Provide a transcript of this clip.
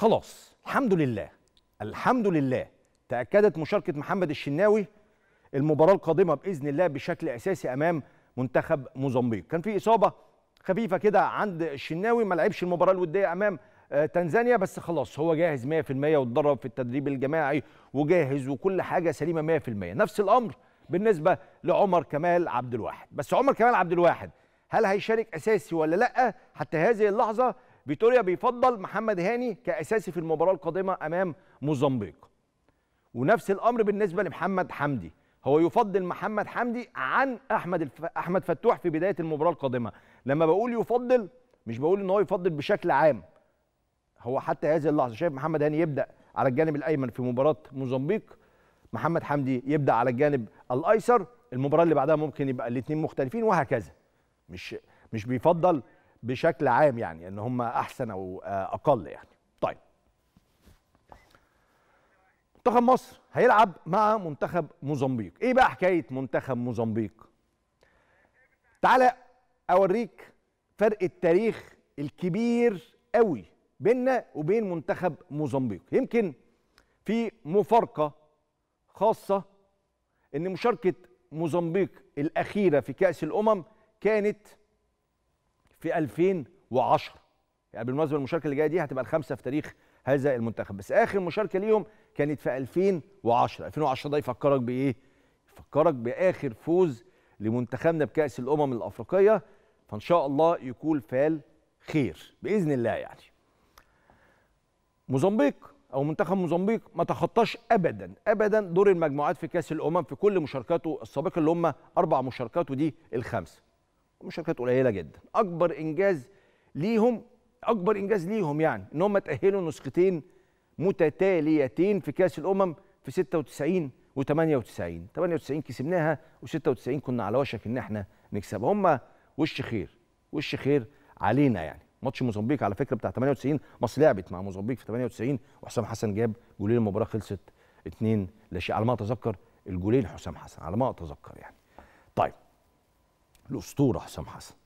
خلاص الحمد لله الحمد لله تأكدت مشاركة محمد الشناوي المباراة القادمة بإذن الله بشكل أساسي أمام منتخب موزمبيق كان في إصابة خفيفة كده عند الشناوي ما لعبش المباراة الودية أمام آه، تنزانيا بس خلاص هو جاهز 100% واتدرب في التدريب الجماعي وجاهز وكل حاجة سليمة 100% نفس الأمر بالنسبة لعمر كمال عبد الواحد بس عمر كمال عبد الواحد هل هيشارك أساسي ولا لأ حتى هذه اللحظة فيتوريا بيفضل محمد هاني كاساسي في المباراه القادمه امام موزمبيق ونفس الامر بالنسبه لمحمد حمدي هو يفضل محمد حمدي عن احمد الف... احمد فتوح في بدايه المباراه القادمه لما بقول يفضل مش بقول ان هو يفضل بشكل عام هو حتى هذه اللحظه شايف محمد هاني يبدا على الجانب الايمن في مباراه موزمبيق محمد حمدي يبدا على الجانب الايسر المباراه اللي بعدها ممكن يبقى الاثنين مختلفين وهكذا مش مش بيفضل بشكل عام يعني ان هم احسن او آه، اقل يعني طيب منتخب مصر هيلعب مع منتخب موزمبيق ايه بقى حكايه منتخب موزمبيق تعالى اوريك فرق التاريخ الكبير قوي بيننا وبين منتخب موزمبيق يمكن في مفارقه خاصه ان مشاركه موزمبيق الاخيره في كاس الامم كانت في 2010 يعني بالمناسبه المشاركه اللي جايه دي هتبقى الخامسه في تاريخ هذا المنتخب بس اخر مشاركه ليهم كانت في 2010 2010 ده يفكرك بايه يفكرك باخر فوز لمنتخبنا بكاس الامم الافريقيه فان شاء الله يكون فال خير باذن الله يعني موزمبيق او منتخب موزمبيق ما تخطاش ابدا ابدا دور المجموعات في كاس الامم في كل مشاركاته السابقه اللي هم اربع مشاركات ودي الخمسه مشاركات قليله جدا اكبر انجاز ليهم اكبر انجاز ليهم يعني ان هم تاهلوا نسختين متتاليتين في كاس الامم في 96 و 98 98 كسبناها و96 كنا على وشك ان احنا نكسبها هم وش خير وش خير علينا يعني ماتش موزمبيق على فكره بتاع 98 مصر لعبت مع موزمبيق في 98 وحسام حسن جاب جولين المباراه خلصت 2 لا شيء على ما اتذكر الجولين حسام حسن على ما اتذكر يعني طيب الاسطوره حسام حسن